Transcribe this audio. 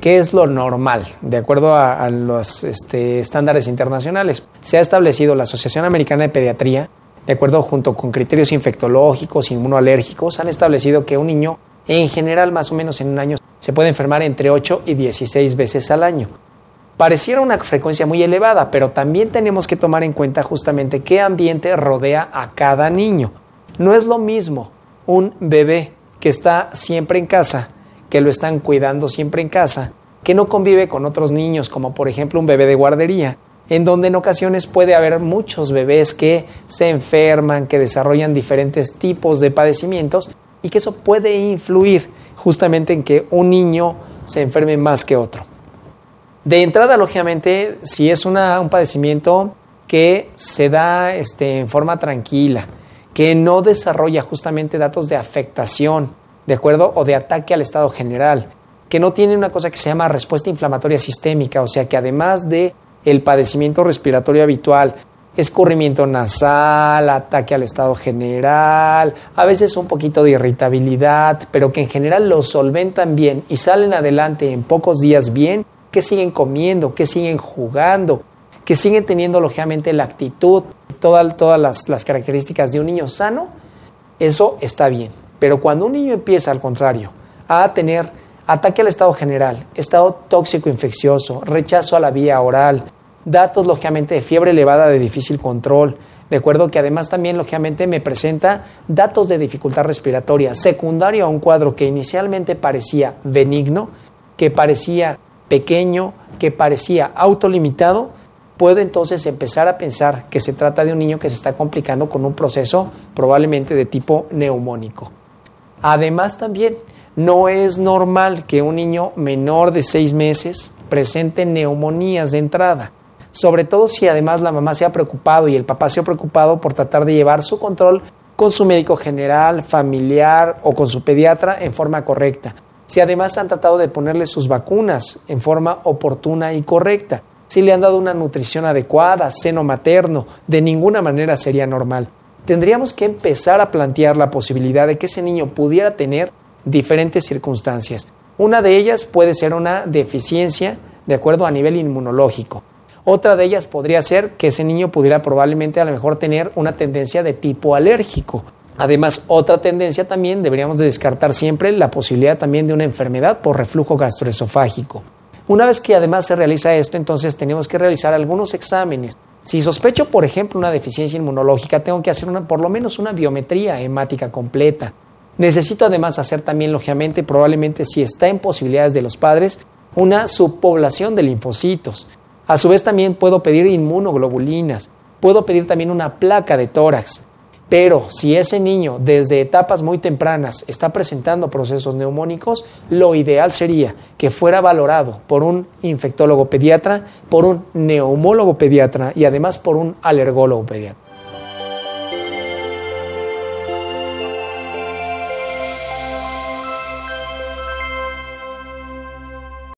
¿Qué es lo normal? De acuerdo a, los este, estándares internacionales, se ha establecido la Asociación Americana de Pediatría, de acuerdo junto con criterios infectológicos, inmunoalérgicos, han establecido que un niño, en general, más o menos en un año, se puede enfermar entre 8 y 16 veces al año. Pareciera una frecuencia muy elevada, pero también tenemos que tomar en cuenta justamente qué ambiente rodea a cada niño. No es lo mismo un bebé que está siempre en casa que lo están cuidando siempre en casa, que no convive con otros niños, como por ejemplo un bebé de guardería, en donde en ocasiones puede haber muchos bebés que se enferman, que desarrollan diferentes tipos de padecimientos y que eso puede influir justamente en que un niño se enferme más que otro. De entrada, lógicamente, si es un padecimiento que se da este, en forma tranquila, que no desarrolla justamente datos de afectación, ¿de acuerdo? O de ataque al estado general, que no tiene una cosa que se llama respuesta inflamatoria sistémica, o sea que además de el padecimiento respiratorio habitual, escurrimiento nasal, ataque al estado general, a veces un poquito de irritabilidad, pero que en general lo solventan bien y salen adelante en pocos días bien, que siguen comiendo, que siguen jugando, que siguen teniendo lógicamente la actitud, todas, las características de un niño sano, eso está bien. Pero cuando un niño empieza, al contrario, a tener ataque al estado general, estado tóxico infeccioso, rechazo a la vía oral, datos lógicamente de fiebre elevada de difícil control, de acuerdo que además también lógicamente me presenta datos de dificultad respiratoria, secundario a un cuadro que inicialmente parecía benigno, que parecía pequeño, que parecía autolimitado, puedo entonces empezar a pensar que se trata de un niño que se está complicando con un proceso probablemente de tipo neumónico. Además también, no es normal que un niño menor de seis meses presente neumonías de entrada, sobre todo si además la mamá se ha preocupado y el papá se ha preocupado por tratar de llevar su control con su médico general, familiar o con su pediatra en forma correcta. Si además han tratado de ponerle sus vacunas en forma oportuna y correcta. Si le han dado una nutrición adecuada, seno materno, de ninguna manera sería normal tendríamos que empezar a plantear la posibilidad de que ese niño pudiera tener diferentes circunstancias. Una de ellas puede ser una deficiencia de acuerdo a nivel inmunológico. Otra de ellas podría ser que ese niño pudiera probablemente a lo mejor tener una tendencia de tipo alérgico. Además, otra tendencia también deberíamos de descartar siempre la posibilidad también de una enfermedad por reflujo gastroesofágico. Una vez que además se realiza esto, entonces tenemos que realizar algunos exámenes si sospecho, por ejemplo, una deficiencia inmunológica, tengo que hacer por lo menos una biometría hemática completa. Necesito además hacer también, lógicamente, probablemente si está en posibilidades de los padres, una subpoblación de linfocitos. A su vez también puedo pedir inmunoglobulinas, puedo pedir también una placa de tórax, pero si ese niño desde etapas muy tempranas está presentando procesos neumónicos, lo ideal sería que fuera valorado por un infectólogo pediatra, por un neumólogo pediatra y además por un alergólogo pediatra.